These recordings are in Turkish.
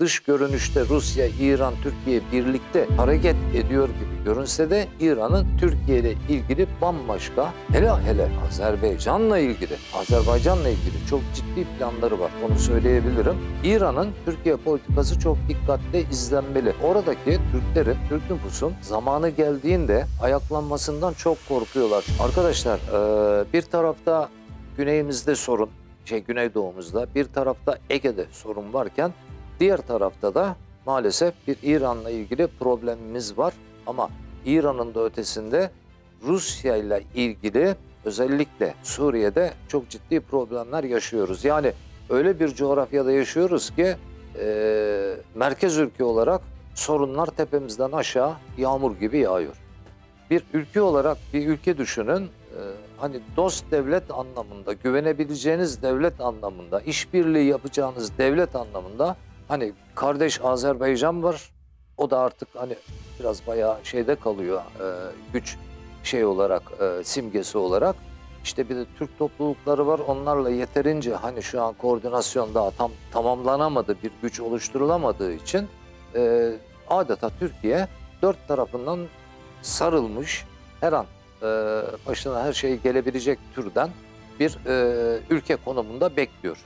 dış görünüşte Rusya, İran, Türkiye birlikte hareket ediyor gibi görünse de İran'ın Türkiye ile ilgili bambaşka hele hele Azerbaycan'la ilgili, Azerbaycan'la ilgili çok ciddi planları var. Onu söyleyebilirim. İran'ın Türkiye politikası çok dikkatle izlenmeli. Oradaki Türklerin, Türk nüfusun zamanı geldiğinde ayaklanmasından çok korkuyorlar. Arkadaşlar bir tarafta güneyimizde sorun, şey güneydoğumuzda bir tarafta Ege'de sorun varken Diğer tarafta da maalesef bir İran'la ilgili problemimiz var. Ama İran'ın da ötesinde Rusya ile ilgili özellikle Suriye'de çok ciddi problemler yaşıyoruz. Yani öyle bir coğrafyada yaşıyoruz ki e, merkez ülke olarak sorunlar tepemizden aşağı yağmur gibi yağıyor. Bir ülke olarak bir ülke düşünün e, hani dost devlet anlamında, güvenebileceğiniz devlet anlamında, işbirliği yapacağınız devlet anlamında Hani kardeş Azerbaycan var. O da artık hani biraz bayağı şeyde kalıyor e, güç şey olarak e, simgesi olarak. İşte bir de Türk toplulukları var. Onlarla yeterince hani şu an koordinasyon daha tam tamamlanamadı, bir güç oluşturulamadığı için e, adeta Türkiye dört tarafından sarılmış her an e, başına her şey gelebilecek türden bir e, ülke konumunda bekliyor.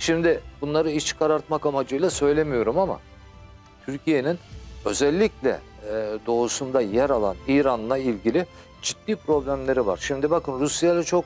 Şimdi bunları iş çıkartmak amacıyla söylemiyorum ama Türkiye'nin özellikle e, doğusunda yer alan İran'la ilgili ciddi problemleri var. Şimdi bakın Rusya ile çok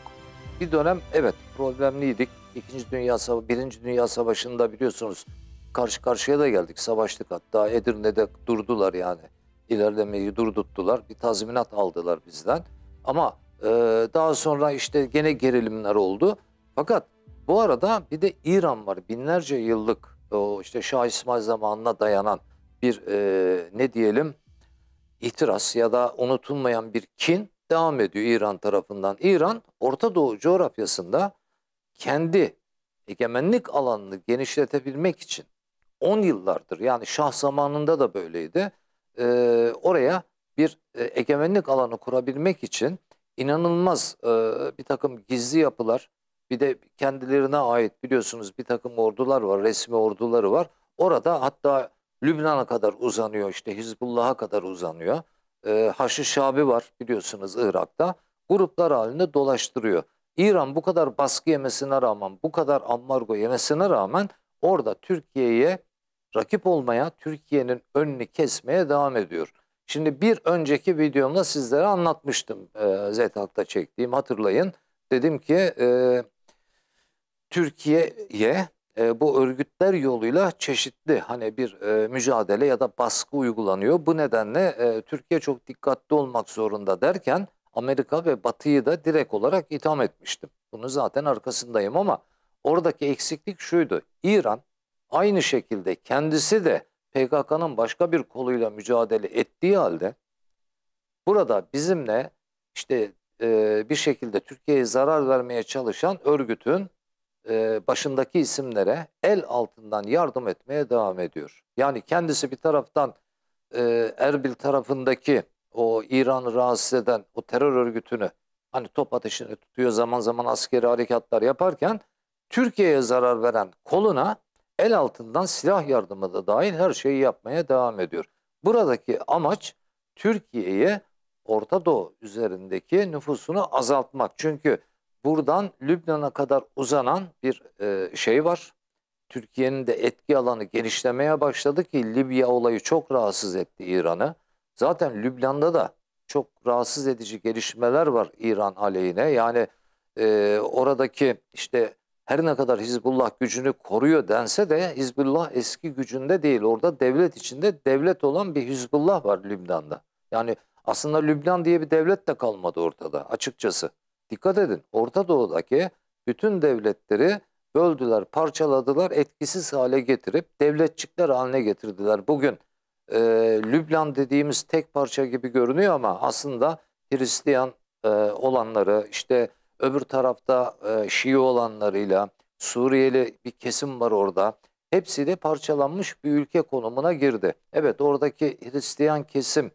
bir dönem evet problemliydik. İkinci Dünya Savaşı, Birinci Dünya Savaşı'nda biliyorsunuz karşı karşıya da geldik. Savaştık hatta Edirne'de durdular yani. ilerlemeyi durduttular. Bir tazminat aldılar bizden. Ama e, daha sonra işte gene gerilimler oldu. Fakat bu arada bir de İran var. Binlerce yıllık o işte Şah İsmail zamanına dayanan bir e, ne diyelim itiraz ya da unutulmayan bir kin devam ediyor İran tarafından. İran Orta Doğu coğrafyasında kendi egemenlik alanını genişletebilmek için 10 yıllardır yani Şah zamanında da böyleydi. E, oraya bir e, egemenlik alanı kurabilmek için inanılmaz e, bir takım gizli yapılar, bir de kendilerine ait biliyorsunuz bir takım ordular var, resmi orduları var. Orada hatta Lübnan'a kadar uzanıyor işte Hizbullah'a kadar uzanıyor. Ee, Haşi Şabi var biliyorsunuz Irak'ta. Gruplar halinde dolaştırıyor. İran bu kadar baskı yemesine rağmen, bu kadar ambargo yemesine rağmen orada Türkiye'ye rakip olmaya, Türkiye'nin önünü kesmeye devam ediyor. Şimdi bir önceki videomda sizlere anlatmıştım e, ZHAK'ta çektiğim hatırlayın. Dedim ki e, Türkiye'ye e, bu örgütler yoluyla çeşitli hani bir e, mücadele ya da baskı uygulanıyor. Bu nedenle e, Türkiye çok dikkatli olmak zorunda derken Amerika ve Batı'yı da direkt olarak itham etmiştim. Bunu zaten arkasındayım ama oradaki eksiklik şuydu. İran aynı şekilde kendisi de PKK'nın başka bir koluyla mücadele ettiği halde burada bizimle işte e, bir şekilde Türkiye'ye zarar vermeye çalışan örgütün e, başındaki isimlere el altından yardım etmeye devam ediyor. Yani kendisi bir taraftan e, Erbil tarafındaki o İran'ı rahatsız eden o terör örgütünü hani top ateşini tutuyor zaman zaman askeri harekatlar yaparken Türkiye'ye zarar veren koluna el altından silah yardımı da dahil her şeyi yapmaya devam ediyor. Buradaki amaç Türkiye'ye Orta Doğu üzerindeki nüfusunu azaltmak. Çünkü Buradan Lübnan'a kadar uzanan bir e, şey var. Türkiye'nin de etki alanı genişlemeye başladı ki Libya olayı çok rahatsız etti İran'ı. Zaten Lübnan'da da çok rahatsız edici gelişmeler var İran aleyhine. Yani e, oradaki işte her ne kadar Hizbullah gücünü koruyor dense de Hizbullah eski gücünde değil. Orada devlet içinde devlet olan bir Hizbullah var Lübnan'da. Yani aslında Lübnan diye bir devlet de kalmadı ortada açıkçası. Dikkat edin Orta Doğu'daki bütün devletleri böldüler, parçaladılar, etkisiz hale getirip devletçikler haline getirdiler. Bugün e, Lübnan dediğimiz tek parça gibi görünüyor ama aslında Hristiyan e, olanları işte öbür tarafta e, Şii olanlarıyla Suriyeli bir kesim var orada. Hepsi de parçalanmış bir ülke konumuna girdi. Evet oradaki Hristiyan kesim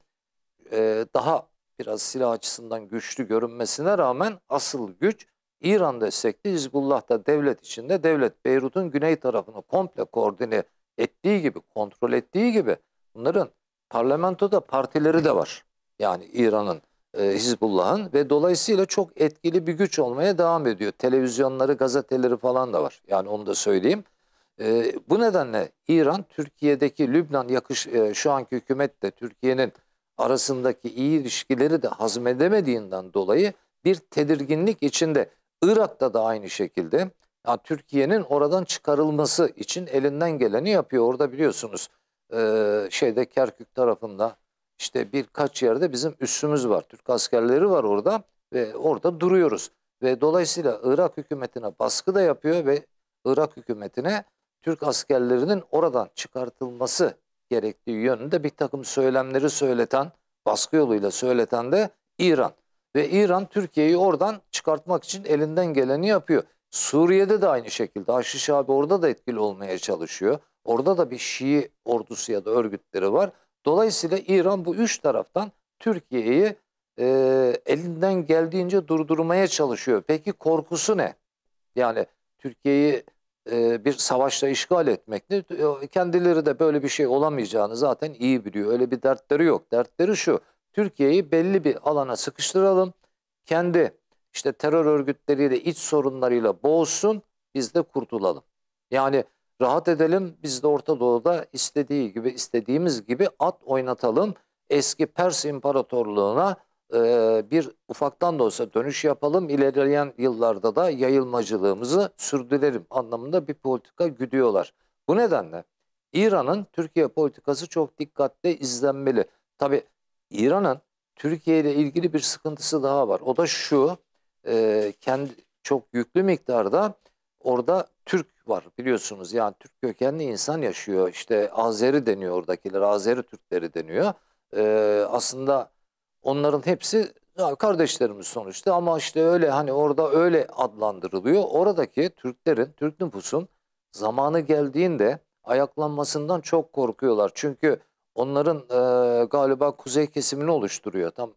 e, daha biraz silah açısından güçlü görünmesine rağmen asıl güç İran destekli da devlet içinde devlet Beyrut'un güney tarafını komple koordine ettiği gibi, kontrol ettiği gibi bunların parlamentoda partileri de var. Yani İran'ın, e, Hizbullah'ın ve dolayısıyla çok etkili bir güç olmaya devam ediyor. Televizyonları, gazeteleri falan da var. Yani onu da söyleyeyim. E, bu nedenle İran Türkiye'deki Lübnan yakış e, şu anki hükümet de Türkiye'nin arasındaki iyi ilişkileri de hazmedemediğinden dolayı bir tedirginlik içinde Irak'ta da aynı şekilde yani Türkiye'nin oradan çıkarılması için elinden geleni yapıyor. Orada biliyorsunuz e, şeyde Kerkük tarafında işte birkaç yerde bizim üssümüz var. Türk askerleri var orada ve orada duruyoruz. Ve dolayısıyla Irak hükümetine baskı da yapıyor ve Irak hükümetine Türk askerlerinin oradan çıkartılması gerektiği yönünde bir takım söylemleri söyleten, baskı yoluyla söyleten de İran. Ve İran Türkiye'yi oradan çıkartmak için elinden geleni yapıyor. Suriye'de de aynı şekilde Haşiş abi orada da etkili olmaya çalışıyor. Orada da bir Şii ordusu ya da örgütleri var. Dolayısıyla İran bu üç taraftan Türkiye'yi e, elinden geldiğince durdurmaya çalışıyor. Peki korkusu ne? Yani Türkiye'yi e, bir savaşla işgal etmektir. E, kendileri de böyle bir şey olamayacağını zaten iyi biliyor. Öyle bir dertleri yok. Dertleri şu. Türkiye'yi belli bir alana sıkıştıralım. Kendi işte terör örgütleriyle iç sorunlarıyla boğulsun. Biz de kurtulalım. Yani rahat edelim. Biz de Orta Doğu'da istediği gibi istediğimiz gibi at oynatalım. Eski Pers İmparatorluğu'na e, bir ufaktan da olsa dönüş yapalım. İlerleyen yıllarda da yayılmacılığımızı sürdürelim anlamında bir politika güdüyorlar. Bu nedenle İran'ın Türkiye politikası çok dikkatle izlenmeli. Tabi İran'ın Türkiye ile ilgili bir sıkıntısı daha var. O da şu e, kendi çok yüklü miktarda orada Türk var biliyorsunuz. Yani Türk kökenli insan yaşıyor. İşte Azeri deniyor oradakiler. Azeri Türkleri deniyor. E, aslında Onların hepsi kardeşlerimiz sonuçta ama işte öyle hani orada öyle adlandırılıyor. Oradaki Türklerin, Türk nüfusun zamanı geldiğinde ayaklanmasından çok korkuyorlar. Çünkü onların e, galiba kuzey kesimini oluşturuyor. Tam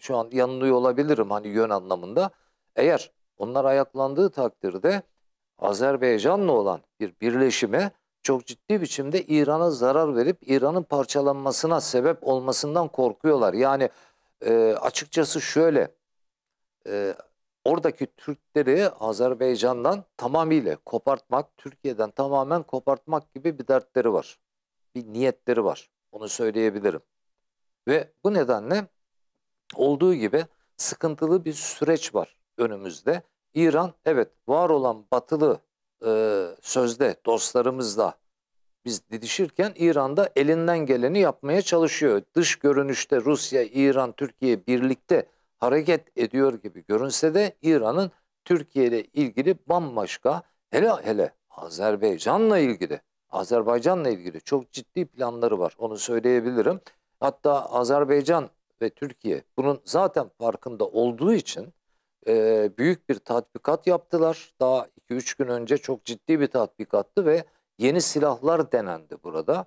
şu an yanılıyor olabilirim hani yön anlamında. Eğer onlar ayaklandığı takdirde Azerbaycan'la olan bir birleşime çok ciddi biçimde İran'a zarar verip İran'ın parçalanmasına sebep olmasından korkuyorlar. Yani e, açıkçası şöyle, e, oradaki Türkleri Azerbaycan'dan tamamıyla kopartmak, Türkiye'den tamamen kopartmak gibi bir dertleri var. Bir niyetleri var. Onu söyleyebilirim. Ve bu nedenle olduğu gibi sıkıntılı bir süreç var önümüzde. İran evet var olan batılı e, sözde dostlarımızla biz didişirken İran da elinden geleni yapmaya çalışıyor. Dış görünüşte Rusya, İran, Türkiye birlikte hareket ediyor gibi görünse de İran'ın Türkiye ile ilgili bambaşka hele hele Azerbaycan'la ilgili Azerbaycan'la ilgili çok ciddi planları var. Onu söyleyebilirim. Hatta Azerbaycan ve Türkiye bunun zaten farkında olduğu için e, büyük bir tatbikat yaptılar. Daha 2-3 gün önce çok ciddi bir tatbikattı ve Yeni silahlar denendi burada.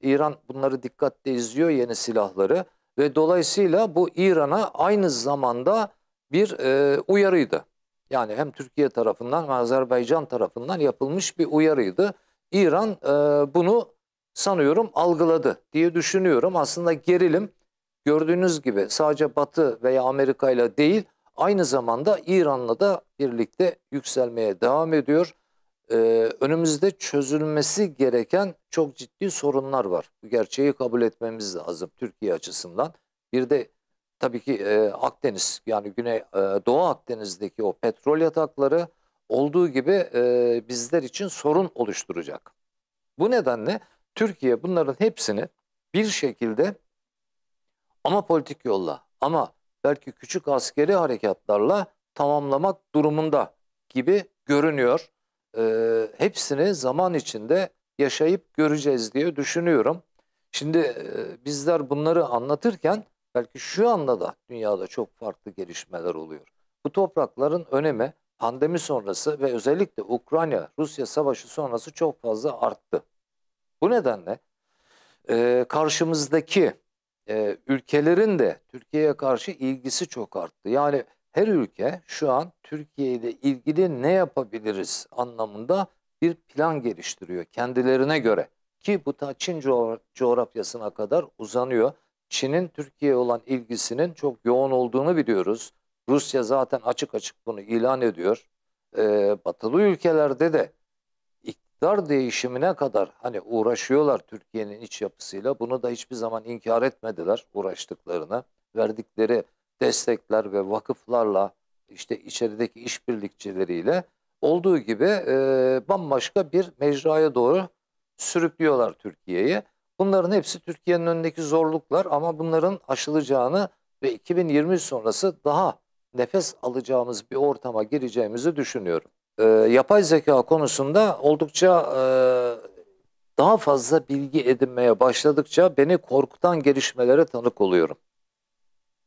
İran bunları dikkatle izliyor yeni silahları ve dolayısıyla bu İran'a aynı zamanda bir e, uyarıydı. Yani hem Türkiye tarafından hem Azerbaycan tarafından yapılmış bir uyarıydı. İran e, bunu sanıyorum algıladı diye düşünüyorum. Aslında gerilim gördüğünüz gibi sadece Batı veya Amerika ile değil aynı zamanda İran'la da birlikte yükselmeye devam ediyor e, önümüzde çözülmesi gereken çok ciddi sorunlar var. Bu gerçeği kabul etmemiz lazım Türkiye açısından. Bir de tabii ki e, Akdeniz yani Güney e, Doğu Akdeniz'deki o petrol yatakları olduğu gibi e, bizler için sorun oluşturacak. Bu nedenle Türkiye bunların hepsini bir şekilde ama politik yolla ama belki küçük askeri harekatlarla tamamlamak durumunda gibi görünüyor e, hepsini zaman içinde yaşayıp göreceğiz diye düşünüyorum. Şimdi e, bizler bunları anlatırken belki şu anda da dünyada çok farklı gelişmeler oluyor. Bu toprakların önemi pandemi sonrası ve özellikle Ukrayna-Rusya savaşı sonrası çok fazla arttı. Bu nedenle e, karşımızdaki e, ülkelerin de Türkiye'ye karşı ilgisi çok arttı. Yani her ülke şu an Türkiye ile ilgili ne yapabiliriz anlamında bir plan geliştiriyor kendilerine göre. Ki bu ta Çin coğrafyasına kadar uzanıyor. Çin'in Türkiye'ye olan ilgisinin çok yoğun olduğunu biliyoruz. Rusya zaten açık açık bunu ilan ediyor. Ee, batılı ülkelerde de iktidar değişimine kadar hani uğraşıyorlar Türkiye'nin iç yapısıyla. Bunu da hiçbir zaman inkar etmediler uğraştıklarını. Verdikleri destekler ve vakıflarla işte içerideki işbirlikçileriyle olduğu gibi e, bambaşka bir mecraya doğru sürüklüyorlar Türkiye'yi. Bunların hepsi Türkiye'nin önündeki zorluklar ama bunların aşılacağını ve 2020 sonrası daha nefes alacağımız bir ortama gireceğimizi düşünüyorum. E, yapay zeka konusunda oldukça e, daha fazla bilgi edinmeye başladıkça beni korkutan gelişmelere tanık oluyorum.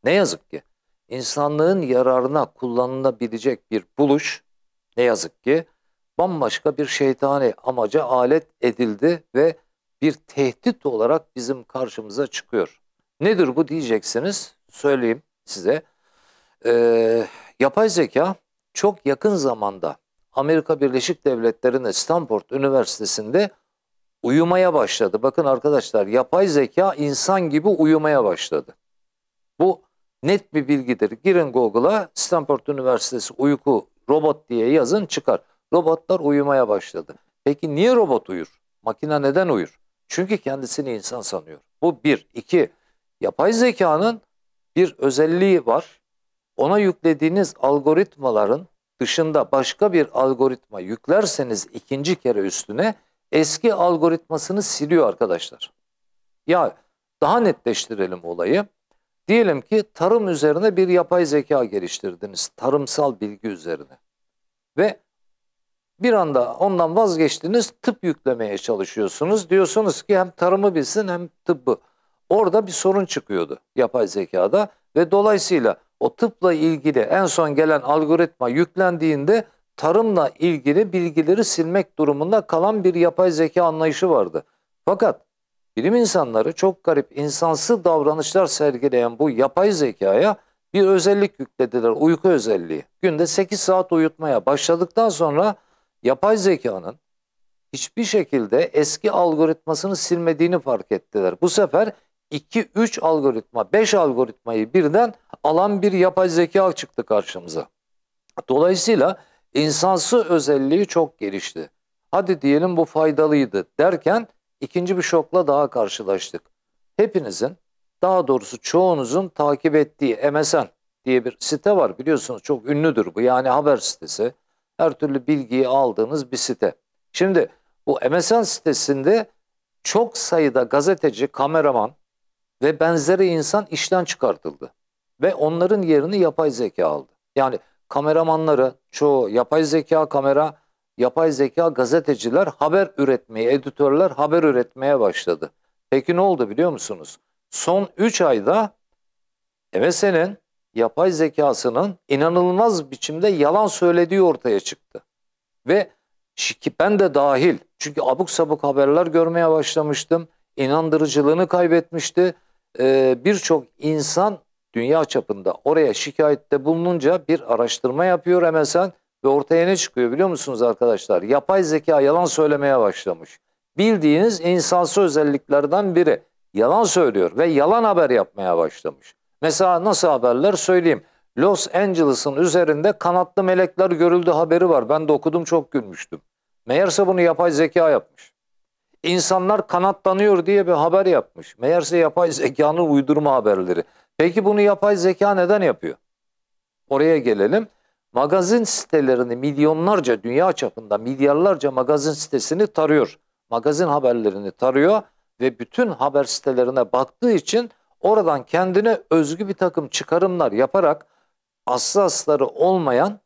Ne yazık ki insanlığın yararına kullanılabilecek bir buluş ne yazık ki bambaşka bir şeytani amaca alet edildi ve bir tehdit olarak bizim karşımıza çıkıyor. Nedir bu diyeceksiniz söyleyeyim size. Ee, yapay zeka çok yakın zamanda Amerika Birleşik Devletleri'nin Stanford Üniversitesi'nde uyumaya başladı. Bakın arkadaşlar yapay zeka insan gibi uyumaya başladı. Bu net bir bilgidir. Girin Google'a Stanford Üniversitesi uyku robot diye yazın çıkar. Robotlar uyumaya başladı. Peki niye robot uyur? Makine neden uyur? Çünkü kendisini insan sanıyor. Bu bir. iki. Yapay zekanın bir özelliği var. Ona yüklediğiniz algoritmaların dışında başka bir algoritma yüklerseniz ikinci kere üstüne eski algoritmasını siliyor arkadaşlar. Ya daha netleştirelim olayı. Diyelim ki tarım üzerine bir yapay zeka geliştirdiniz. Tarımsal bilgi üzerine. Ve bir anda ondan vazgeçtiniz, tıp yüklemeye çalışıyorsunuz. Diyorsunuz ki hem tarımı bilsin hem tıbbı. Orada bir sorun çıkıyordu yapay zekada ve dolayısıyla o tıpla ilgili en son gelen algoritma yüklendiğinde tarımla ilgili bilgileri silmek durumunda kalan bir yapay zeka anlayışı vardı. Fakat bilim insanları çok garip insansı davranışlar sergileyen bu yapay zekaya bir özellik yüklediler uyku özelliği. Günde 8 saat uyutmaya başladıktan sonra yapay zekanın hiçbir şekilde eski algoritmasını silmediğini fark ettiler. Bu sefer 2-3 algoritma, 5 algoritmayı birden alan bir yapay zeka çıktı karşımıza. Dolayısıyla insansı özelliği çok gelişti. Hadi diyelim bu faydalıydı derken ikinci bir şokla daha karşılaştık. Hepinizin daha doğrusu çoğunuzun takip ettiği MSN diye bir site var biliyorsunuz çok ünlüdür bu yani haber sitesi. Her türlü bilgiyi aldığınız bir site. Şimdi bu MSN sitesinde çok sayıda gazeteci, kameraman ve benzeri insan işten çıkartıldı. Ve onların yerini yapay zeka aldı. Yani kameramanları çoğu yapay zeka kamera yapay zeka gazeteciler haber üretmeye, editörler haber üretmeye başladı. Peki ne oldu biliyor musunuz? Son 3 ayda MSN'in yapay zekasının inanılmaz biçimde yalan söylediği ortaya çıktı. Ve ben de dahil çünkü abuk sabuk haberler görmeye başlamıştım. İnandırıcılığını kaybetmişti. Ee, Birçok insan dünya çapında oraya şikayette bulununca bir araştırma yapıyor MSN ve ortaya ne çıkıyor biliyor musunuz arkadaşlar? Yapay zeka yalan söylemeye başlamış. Bildiğiniz insansı özelliklerden biri. Yalan söylüyor ve yalan haber yapmaya başlamış. Mesela nasıl haberler söyleyeyim. Los Angeles'ın üzerinde kanatlı melekler görüldü haberi var. Ben de okudum çok gülmüştüm. Meğerse bunu yapay zeka yapmış. İnsanlar kanatlanıyor diye bir haber yapmış. Meğerse yapay zekanın uydurma haberleri. Peki bunu yapay zeka neden yapıyor? Oraya gelelim. Magazin sitelerini milyonlarca dünya çapında milyarlarca magazin sitesini tarıyor. Magazin haberlerini tarıyor ve bütün haber sitelerine baktığı için oradan kendine özgü bir takım çıkarımlar yaparak aslı asları olmayan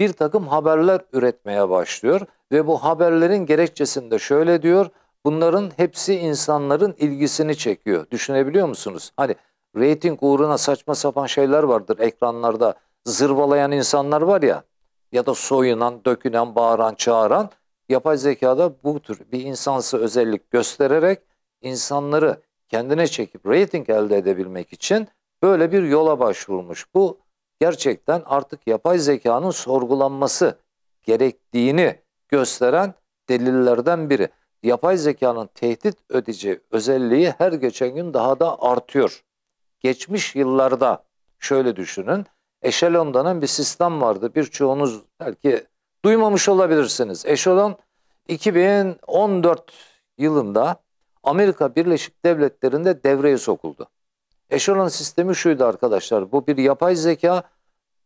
bir takım haberler üretmeye başlıyor. Ve bu haberlerin gerekçesinde şöyle diyor, bunların hepsi insanların ilgisini çekiyor. Düşünebiliyor musunuz? Hani reyting uğruna saçma sapan şeyler vardır ekranlarda zırvalayan insanlar var ya ya da soyunan, dökünen, bağıran, çağıran yapay zekada bu tür bir insansı özellik göstererek insanları kendine çekip reyting elde edebilmek için böyle bir yola başvurmuş. Bu gerçekten artık yapay zekanın sorgulanması gerektiğini gösteren delillerden biri. Yapay zekanın tehdit ödeyeceği özelliği her geçen gün daha da artıyor. Geçmiş yıllarda şöyle düşünün eşelon bir sistem vardı. Birçoğunuz belki duymamış olabilirsiniz. Eşelon 2014 yılında Amerika Birleşik Devletleri'nde devreye sokuldu. Eşelon sistemi şuydu arkadaşlar. Bu bir yapay zeka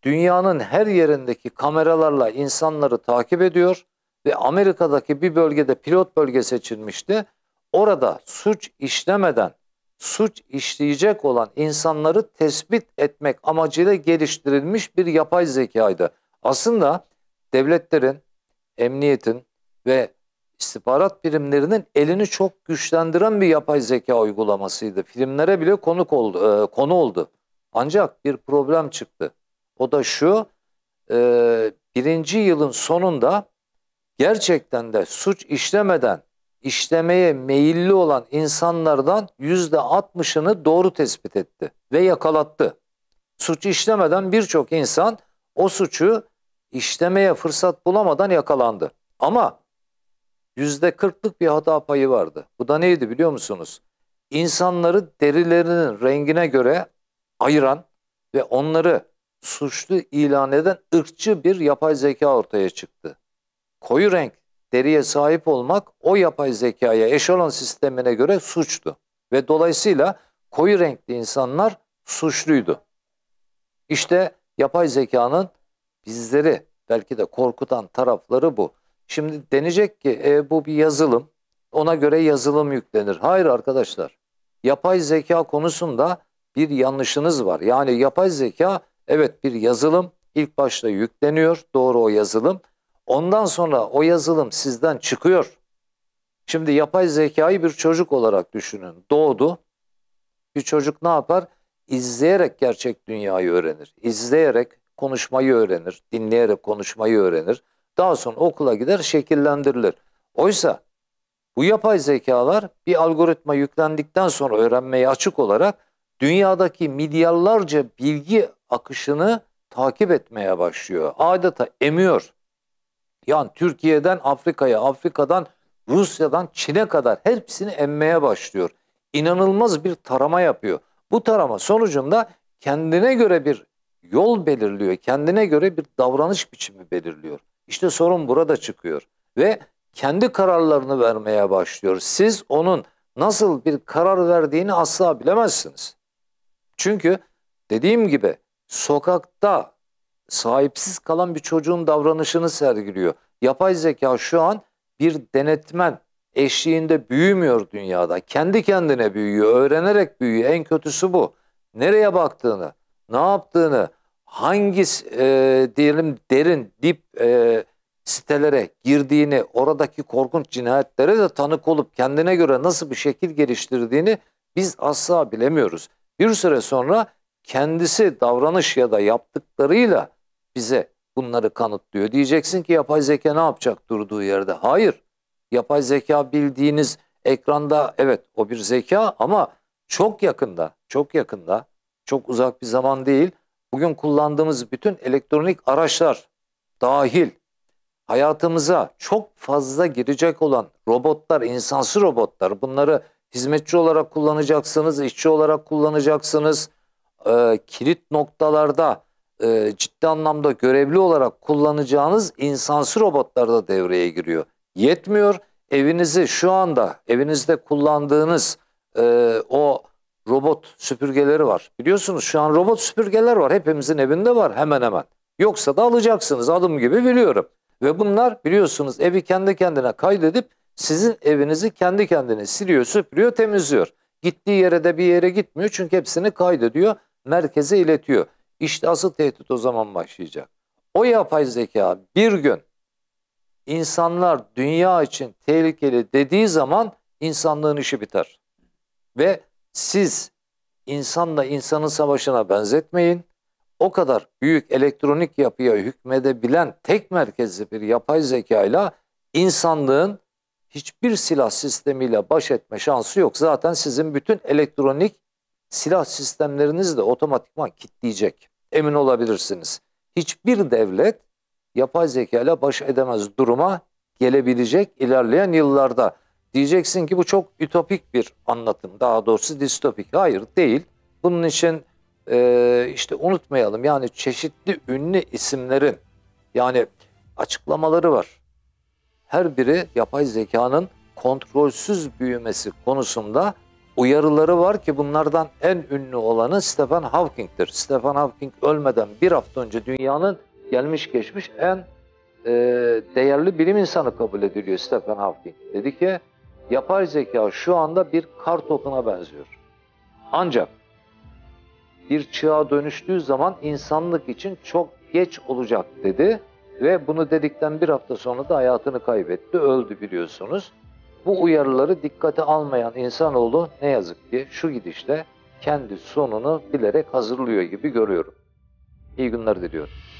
dünyanın her yerindeki kameralarla insanları takip ediyor ve Amerika'daki bir bölgede pilot bölge seçilmişti. Orada suç işlemeden suç işleyecek olan insanları tespit etmek amacıyla geliştirilmiş bir yapay zekaydı. Aslında devletlerin, emniyetin ve istihbarat birimlerinin elini çok güçlendiren bir yapay zeka uygulamasıydı. Filmlere bile konuk oldu, e, konu oldu. Ancak bir problem çıktı. O da şu, e, birinci yılın sonunda gerçekten de suç işlemeden işlemeye meyilli olan insanlardan yüzde %60'ını doğru tespit etti ve yakalattı. Suç işlemeden birçok insan o suçu işlemeye fırsat bulamadan yakalandı. Ama yüzde %40'lık bir hata payı vardı. Bu da neydi biliyor musunuz? İnsanları derilerinin rengine göre ayıran ve onları suçlu ilan eden ırkçı bir yapay zeka ortaya çıktı. Koyu renk Deriye sahip olmak o yapay zekaya eş olan sistemine göre suçtu. Ve dolayısıyla koyu renkli insanlar suçluydu. İşte yapay zekanın bizleri belki de korkutan tarafları bu. Şimdi denecek ki e, bu bir yazılım ona göre yazılım yüklenir. Hayır arkadaşlar yapay zeka konusunda bir yanlışınız var. Yani yapay zeka evet bir yazılım ilk başta yükleniyor doğru o yazılım Ondan sonra o yazılım sizden çıkıyor. Şimdi yapay zekayı bir çocuk olarak düşünün. Doğdu. Bir çocuk ne yapar? İzleyerek gerçek dünyayı öğrenir. İzleyerek konuşmayı öğrenir. Dinleyerek konuşmayı öğrenir. Daha sonra okula gider şekillendirilir. Oysa bu yapay zekalar bir algoritma yüklendikten sonra öğrenmeye açık olarak dünyadaki milyarlarca bilgi akışını takip etmeye başlıyor. Adeta emiyor. Yani Türkiye'den Afrika'ya, Afrika'dan Rusya'dan Çin'e kadar hepsini emmeye başlıyor. İnanılmaz bir tarama yapıyor. Bu tarama sonucunda kendine göre bir yol belirliyor, kendine göre bir davranış biçimi belirliyor. İşte sorun burada çıkıyor ve kendi kararlarını vermeye başlıyor. Siz onun nasıl bir karar verdiğini asla bilemezsiniz. Çünkü dediğim gibi sokakta sahipsiz kalan bir çocuğun davranışını sergiliyor. Yapay zeka şu an bir denetmen eşliğinde büyümüyor dünyada. Kendi kendine büyüyor, öğrenerek büyüyor. En kötüsü bu. Nereye baktığını, ne yaptığını, hangi e, diyelim derin, dip e, sitelere girdiğini, oradaki korkunç cinayetlere de tanık olup kendine göre nasıl bir şekil geliştirdiğini biz asla bilemiyoruz. Bir süre sonra kendisi davranış ya da yaptıklarıyla bize bunları kanıtlıyor. Diyeceksin ki yapay zeka ne yapacak durduğu yerde? Hayır. Yapay zeka bildiğiniz ekranda evet o bir zeka ama çok yakında, çok yakında, çok uzak bir zaman değil. Bugün kullandığımız bütün elektronik araçlar dahil hayatımıza çok fazla girecek olan robotlar, insansı robotlar bunları hizmetçi olarak kullanacaksınız, işçi olarak kullanacaksınız. E, kilit noktalarda e, ciddi anlamda görevli olarak kullanacağınız insansı robotlar da devreye giriyor. Yetmiyor. Evinizi şu anda evinizde kullandığınız e, o robot süpürgeleri var. Biliyorsunuz şu an robot süpürgeler var. Hepimizin evinde var hemen hemen. Yoksa da alacaksınız adım gibi biliyorum. Ve bunlar biliyorsunuz evi kendi kendine kaydedip sizin evinizi kendi kendine siliyor, süpürüyor, temizliyor. Gittiği yere de bir yere gitmiyor çünkü hepsini kaydediyor, merkeze iletiyor. İşte asıl tehdit o zaman başlayacak. O yapay zeka bir gün insanlar dünya için tehlikeli dediği zaman insanlığın işi biter. Ve siz insanla insanın savaşına benzetmeyin. O kadar büyük elektronik yapıya hükmedebilen tek merkezli bir yapay zekayla insanlığın hiçbir silah sistemiyle baş etme şansı yok. Zaten sizin bütün elektronik silah sistemleriniz de otomatikman kitleyecek. Emin olabilirsiniz. Hiçbir devlet yapay zeka ile baş edemez duruma gelebilecek ilerleyen yıllarda. Diyeceksin ki bu çok ütopik bir anlatım. Daha doğrusu distopik. Hayır değil. Bunun için e, işte unutmayalım yani çeşitli ünlü isimlerin yani açıklamaları var. Her biri yapay zekanın kontrolsüz büyümesi konusunda uyarıları var ki bunlardan en ünlü olanı Stephen Hawking'tir. Stephen Hawking ölmeden bir hafta önce dünyanın gelmiş geçmiş en e, değerli bilim insanı kabul ediliyor Stephen Hawking. Dedi ki yapay zeka şu anda bir kar topuna benziyor. Ancak bir çığa dönüştüğü zaman insanlık için çok geç olacak dedi ve bunu dedikten bir hafta sonra da hayatını kaybetti, öldü biliyorsunuz. Bu uyarıları dikkate almayan insanoğlu ne yazık ki şu gidişle kendi sonunu bilerek hazırlıyor gibi görüyorum. İyi günler diliyorum.